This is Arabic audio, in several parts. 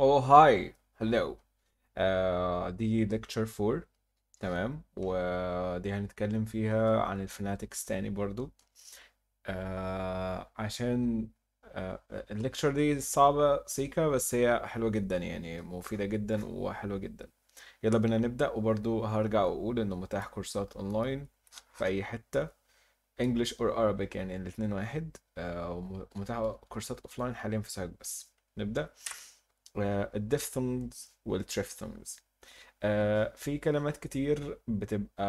Oh hi, hello. Uh, uh, دي ليكتشر 4 تمام ودي هنتكلم فيها عن الفناتكس تاني برضو uh, عشان آه uh, الليكتشر دي صعبة سيكا بس هي حلوة جدا يعني مفيدة جدا وحلوة جدا يلا بينا نبدأ وبرضو هرجع وأقول إنه متاح كورسات أونلاين في أي حتة English or Arabic يعني الاتنين واحد uh, ومتاح كورسات أوفلاين حاليا في سايك بس نبدأ آه، الدفثونز والتريفثونز آه، في كلمات كتير بتبقى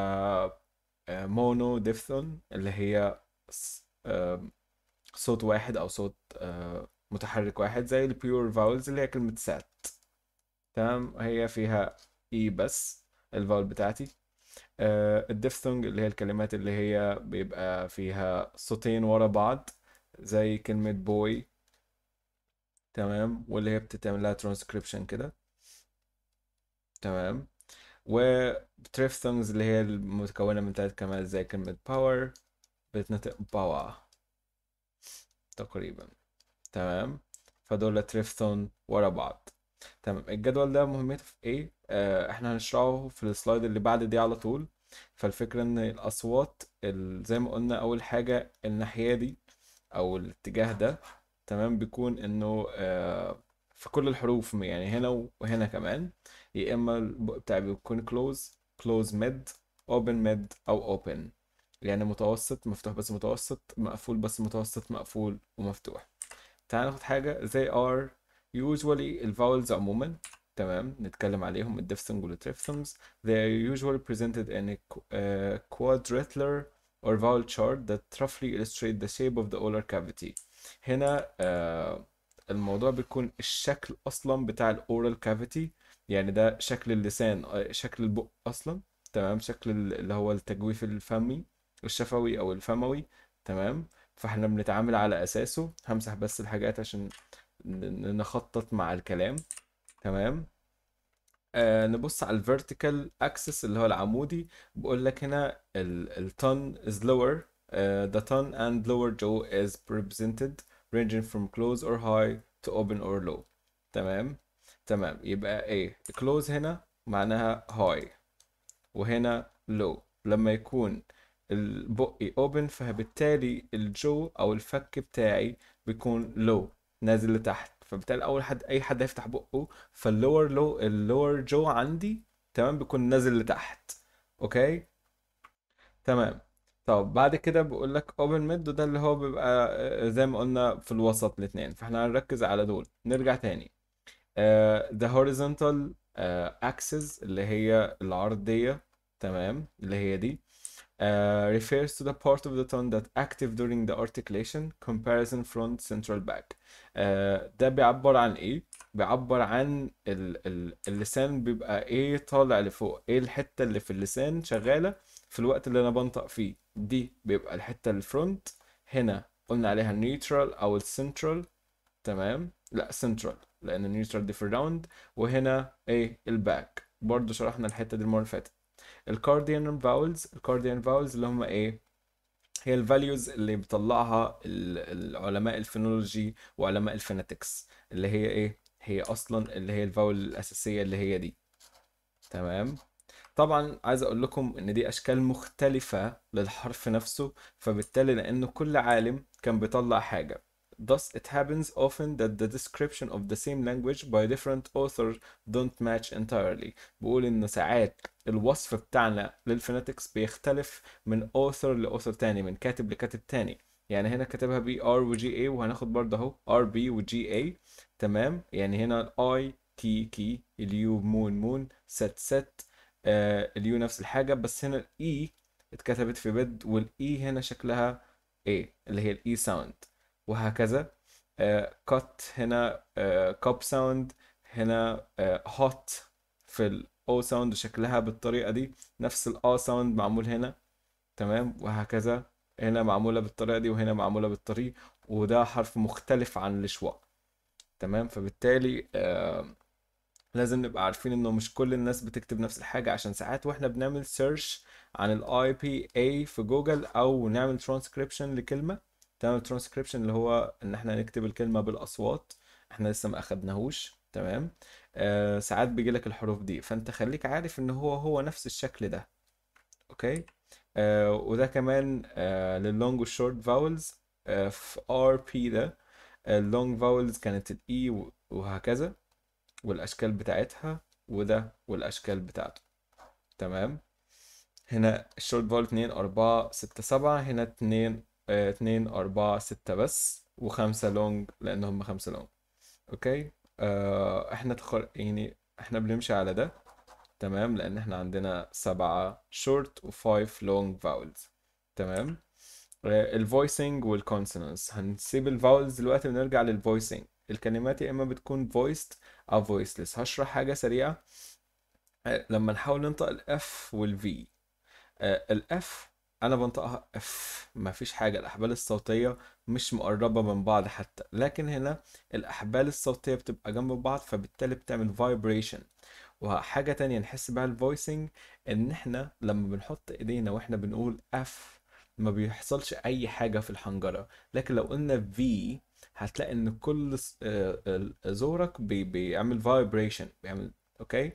مونو آه، ديفثون اللي هي صوت واحد او صوت متحرك واحد زي البيور فاولز اللي هي كلمة سات تمام هي فيها اي e بس الفاول بتاعتي الدفثونج اللي هي الكلمات اللي هي بيبقى فيها صوتين ورا بعض زي كلمة بوي تمام واللي هي بتتعمل لها ترانسكريبشن كده تمام وبتريف ثونجز اللي هي المتكونة من ثلاث كلمات زي كلمة باور بتنطق باوا تقريبا تمام فدول تريفثون ورا بعض تمام الجدول ده مهمته في ايه آه، احنا هنشرحه في السلايد اللي بعد دي على طول فالفكرة ان الاصوات زي ما قلنا اول حاجة الناحية دي او الاتجاه ده تمام بيكون انه آه، في كل الحروف يعني هنا وهنا كمان يا اما بتاع بيكون كلوز كلوز ميد اوبن ميد او اوبن يعني متوسط مفتوح بس متوسط مقفول بس متوسط مقفول ومفتوح تعال ناخد حاجة they are usually الفاولز عموما تمام نتكلم عليهم الديفتنج والتريفتمز they are usually presented in a آه، quadrilateral or vowel chart that roughly illustrate the shape of the oral cavity هنا آه، الموضوع بيكون الشكل اصلا بتاع الاورال كافيتي يعني ده شكل اللسان آه، شكل البق اصلا تمام شكل اللي هو التجويف الفمي الشفوي او الفموي تمام فاحنا بنتعامل على اساسه همسح بس الحاجات عشان نخطط مع الكلام تمام آه نبص على الفيرتيكال اكسس اللي هو العمودي بقول لك هنا التون از لور Uh, the ton and lower jaw is represented ranging from close or high to open or low تمام تمام يبقى ايه close هنا معناها high وهنا low لما يكون البقي open فبالتالي الجو او الفك بتاعي بيكون low نازل لتحت فبالتالي اول حد اي حد هيفتح بقه فاللور لو اللور جو عندي تمام بيكون نازل لتحت اوكي تمام طب بعد كده بقول لك اوبن ميد وده اللي هو بيبقى آه، زي ما قلنا في الوسط الاثنين فاحنا هنركز على دول نرجع تاني ذا هوريزونتال اكسس اللي هي العرضيه تمام اللي هي دي Uh, refers to the part of the tongue that active during the articulation comparison front central back uh, ده بيعبر عن ايه بيعبر عن ال ال اللسان بيبقى ايه طالع لفوق ايه الحته اللي في اللسان شغاله في الوقت اللي انا بنطق فيه دي بيبقى الحته الفرونت هنا قلنا عليها النيوترال او السنترال تمام لا سنترال لان النيوترال دي في الراوند وهنا ايه الباك برضو شرحنا الحته دي المره اللي فاتت الكارديان فاولز الكارديان فاولز اللي هم ايه هي الفاليوز اللي بيطلعها العلماء الفينولوجي وعلماء الفيناتكس اللي هي ايه هي اصلا اللي هي الفاول الاساسيه اللي هي دي تمام طبعا عايز اقول لكم ان دي اشكال مختلفة للحرف نفسه فبالتالي لانه كل عالم كان بيطلع حاجة Thus it happens often that the description of the same language by different authors don't match entirely بقول ان ساعات الوصف بتاعنا للفناتكس بيختلف من author لأوثر تاني من كاتب لكاتب تاني يعني هنا كاتبها بي ار وجي اي وهناخد برضه اهو ار بي وجي اي تمام يعني هنا اي كي كي اليو مون مون ست ست آه، اليو نفس الحاجه بس هنا الاي e اتكتبت في بد والاي e هنا شكلها إي اللي هي الاي ساوند e وهكذا كات آه، هنا كاب آه، ساوند هنا هوت في الاو ساوند شكلها بالطريقه دي نفس الأو ساوند معمول هنا تمام وهكذا هنا معموله بالطريقه دي وهنا معموله بالطريقة وده حرف مختلف عن الشواء تمام فبالتالي آه لازم نبقى عارفين انه مش كل الناس بتكتب نفس الحاجه عشان ساعات واحنا بنعمل سيرش عن الـ IPA في جوجل او نعمل ترانسكريبشن لكلمه تعمل ترانسكريبشن اللي هو ان احنا نكتب الكلمه بالاصوات احنا لسه ما اخدناهوش تمام آه ساعات بيجي لك الحروف دي فانت خليك عارف ان هو هو نفس الشكل ده اوكي آه وده كمان آه لللونج والشورت فاولز آه في ار بي ده اللونج آه، فاولز كانت الاي e وهكذا والأشكال بتاعتها وده والأشكال بتاعته تمام هنا الشورت فول 2 4 6 7 هنا 2 2 4 6 بس وخمسة لونج لأن هم خمسة لونج أوكي اه احنا تخل... يعني احنا بنمشي على ده تمام لأن احنا عندنا سبعة شورت و5 لونج فاولز تمام آه، الفويسنج والكونسونانس هنسيب الفاولز دلوقتي ونرجع للفويسنج الكلمات يا اما بتكون voiced او voiceless هشرح حاجه سريعه آه، لما نحاول ننطق الاف والفي آه، الاف انا بنطقها اف مفيش حاجه الاحبال الصوتيه مش مقربه من بعض حتى لكن هنا الاحبال الصوتيه بتبقى جنب بعض فبالتالي بتعمل فايبريشن وحاجه تانية نحس بها الفويسنج ان احنا لما بنحط ايدينا واحنا بنقول اف ما بيحصلش اي حاجه في الحنجره لكن لو قلنا في هتلاقي ان كل آه، آه، زورك بي بيعمل فايبريشن بيعمل اوكي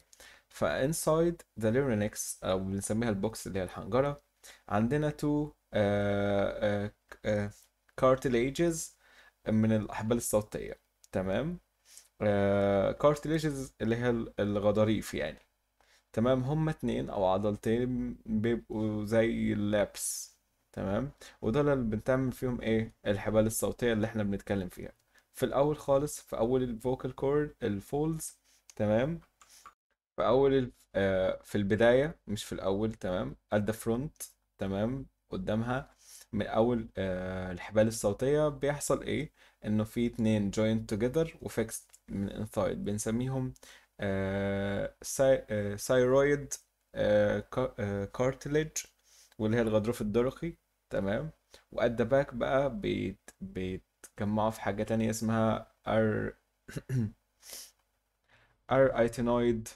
فانسايد ذا ليرينكس او بنسميها البوكس اللي هي الحنجره عندنا تو آه، كارتليجز من الاحبال الصوتيه تمام كارتليجز اللي هي الغضاريف يعني تمام هما اتنين او عضلتين بيبقوا زي اللابس تمام ودول اللي بنتعمل فيهم ايه الحبال الصوتية اللي احنا بنتكلم فيها في الاول خالص في اول الفوكال كورد الفولز تمام في اول ال... آه في البداية مش في الاول تمام at the front تمام قدامها من اول آه الحبال الصوتية بيحصل ايه انه في اتنين joint together وفيكست من inside بنسميهم آه سايرويد آه كارتليج آه، آه، واللي هي الغضروف الدرقي تمام وات ذا باك بقى بيت بيتجمعوا في حاجه تانية اسمها ار ار ايتينويد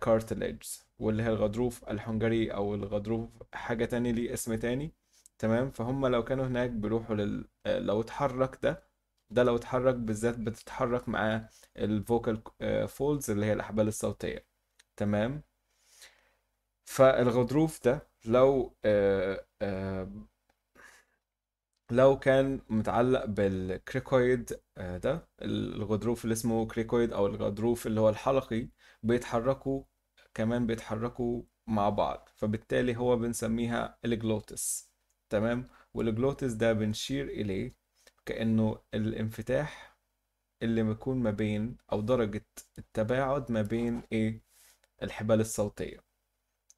كارتليجز واللي هي الغضروف الحنجري او الغضروف حاجه تانية ليه اسم تاني تمام فهم لو كانوا هناك بيروحوا لل... لو اتحرك ده ده لو اتحرك بالذات بتتحرك مع الفوكال فولز آه، اللي هي الاحبال الصوتيه تمام فالغضروف ده لو آه، آه، لو كان متعلق بالكريكويد آه، ده الغضروف اللي اسمه كريكويد او الغضروف اللي هو الحلقي بيتحركوا كمان بيتحركوا مع بعض فبالتالي هو بنسميها الجلوتس تمام والجلوتس ده بنشير اليه كانه الانفتاح اللي بيكون ما بين او درجه التباعد ما بين ايه الحبال الصوتيه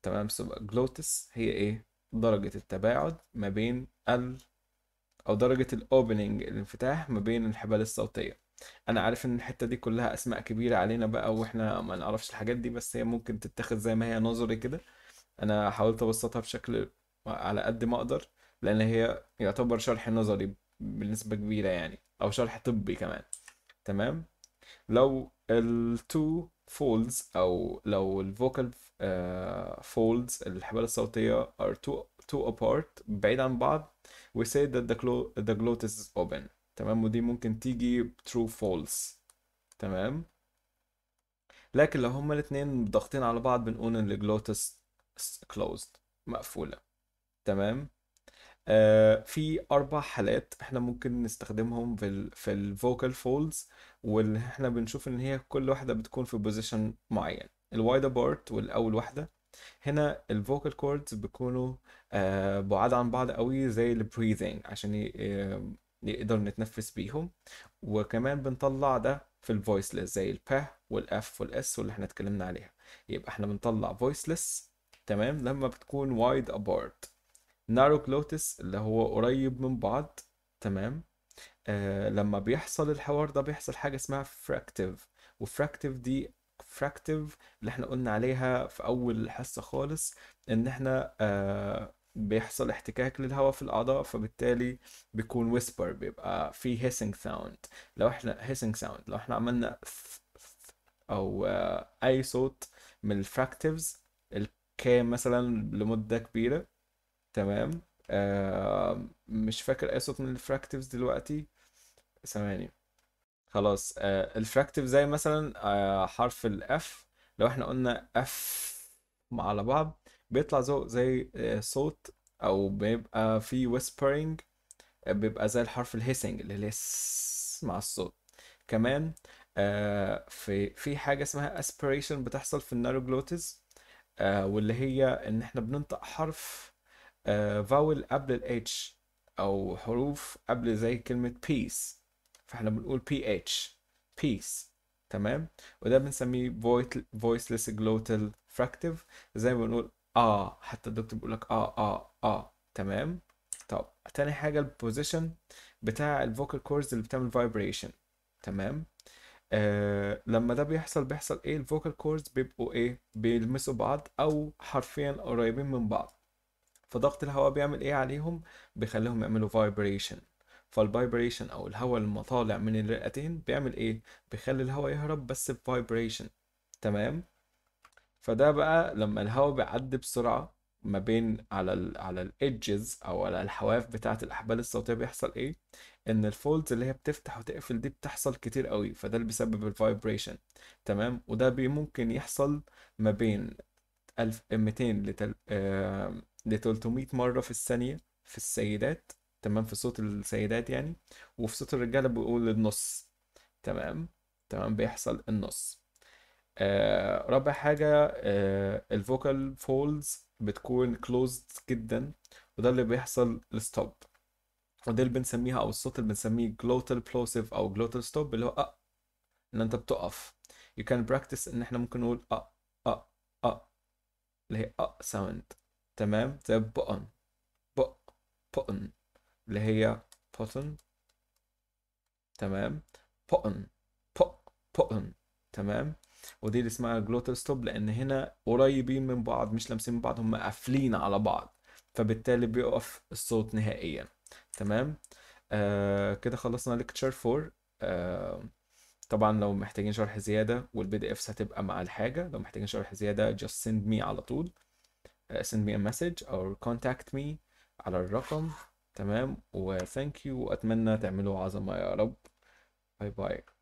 تمام سبقى جلوتس هي ايه درجة التباعد ما بين ال او درجة الاوبننج الانفتاح ما بين الحبال الصوتية انا عارف ان الحتة دي كلها اسماء كبيرة علينا بقى واحنا ما نعرفش الحاجات دي بس هي ممكن تتاخد زي ما هي نظري كده انا حاولت ابسطها بشكل على قد ما اقدر لان هي يعتبر شرح نظري بنسبة كبيرة يعني او شرح طبي كمان تمام لو التو فولز او لو الفوكال آه، folds الحبال الصوتية are two, two apart بعيد عن بعض we say that the, the glottis is open تمام ودي ممكن تيجي true false تمام لكن لو هما الاتنين ضاغطين على بعض بنقول ان الجلوتس closed مقفولة تمام آه في أربع حالات احنا ممكن نستخدمهم في ال في الفوكال فولدز واللي احنا بنشوف ان هي كل واحدة بتكون في بوزيشن معين الوايد ابارت والاول واحده هنا الفوكال كوردز بيكونوا آه، بعاد عن بعض قوي زي البريذنج عشان نقدر آه، نتنفس بيهم وكمان بنطلع ده في الفويسلس زي البا والاف والاس واللي احنا اتكلمنا عليها يبقى احنا بنطلع فويسلس تمام لما بتكون وايد ابارت نارو كلوتس اللي هو قريب من بعض تمام آه لما بيحصل الحوار ده بيحصل حاجه اسمها فراكتيف وفراكتيف دي الفراكتيف اللي احنا قلنا عليها في اول حصه خالص ان احنا آه، بيحصل احتكاك للهواء في الاعضاء فبالتالي بيكون ويسبر بيبقى في هيسنج ساوند لو احنا هيسنج ساوند لو احنا عملنا او آه، اي صوت من الفراكتيفز الكام مثلا لمده كبيره تمام آه، مش فاكر اي صوت من الفراكتيفز دلوقتي ثواني خلاص آه الفراكتيف زي مثلا آه حرف الاف لو احنا قلنا اف مع على بعض بيطلع زو زي آه صوت او بيبقى في ويسبرينج آه، بيبقى زي الحرف الهيسنج اللي لس مع الصوت كمان آه في في حاجه اسمها اسبيريشن بتحصل في النارو جلوتس آه واللي هي ان احنا بننطق حرف آه فاول قبل الاتش او حروف قبل زي كلمه peace فاحنا بنقول بي اتش بيس تمام وده بنسميه فويسلس جلوتال فراكتيف زي ما بنقول اه حتى الدكتور بيقول لك اه اه اه تمام طب تاني حاجه البوزيشن بتاع الفوكال كورز اللي بتعمل فايبريشن تمام آه لما ده بيحصل بيحصل ايه الفوكال كورز بيبقوا ايه بيلمسوا بعض او حرفيا قريبين من بعض فضغط الهواء بيعمل ايه عليهم بيخليهم يعملوا فايبريشن فالفايبريشن او الهواء لما طالع من الرئتين بيعمل ايه بيخلي الهواء يهرب بس بفايبريشن تمام فده بقى لما الهواء بيعدي بسرعه ما بين على ال على الايدجز او على الحواف بتاعه الاحبال الصوتيه بيحصل ايه ان الفولدز اللي هي بتفتح وتقفل دي بتحصل كتير قوي فده اللي بيسبب الفايبريشن تمام وده ممكن يحصل ما بين 1200 ل 300 مره في الثانيه في السيدات تمام في صوت السيدات يعني وفي صوت الرجاله بيقول النص تمام تمام بيحصل النص آه رابع حاجه آه الفوكال فولز بتكون كلوزد جدا وده اللي بيحصل الستوب وده اللي بنسميها او الصوت اللي بنسميه جلوتال بلوسيف او جلوتال ستوب اللي هو أ ان انت بتقف you can practice ان احنا ممكن نقول أ أ أ اللي هي أ ساوند تمام زي بقن بق بقن اللي هي بوتن تمام بوتن بوتن تمام ودي اللي اسمها جلوتال ستوب لان هنا قريبين من بعض مش لامسين من بعض هم قافلين على بعض فبالتالي بيقف الصوت نهائيا تمام آه كده خلصنا ليكتشر 4 آه طبعا لو محتاجين شرح زياده والبي دي اف هتبقى مع الحاجه لو محتاجين شرح زياده just send me على طول آه، send me a message or contact me على الرقم تمام وثانك يو واتمنى تعملوا عظمه يا رب باي باي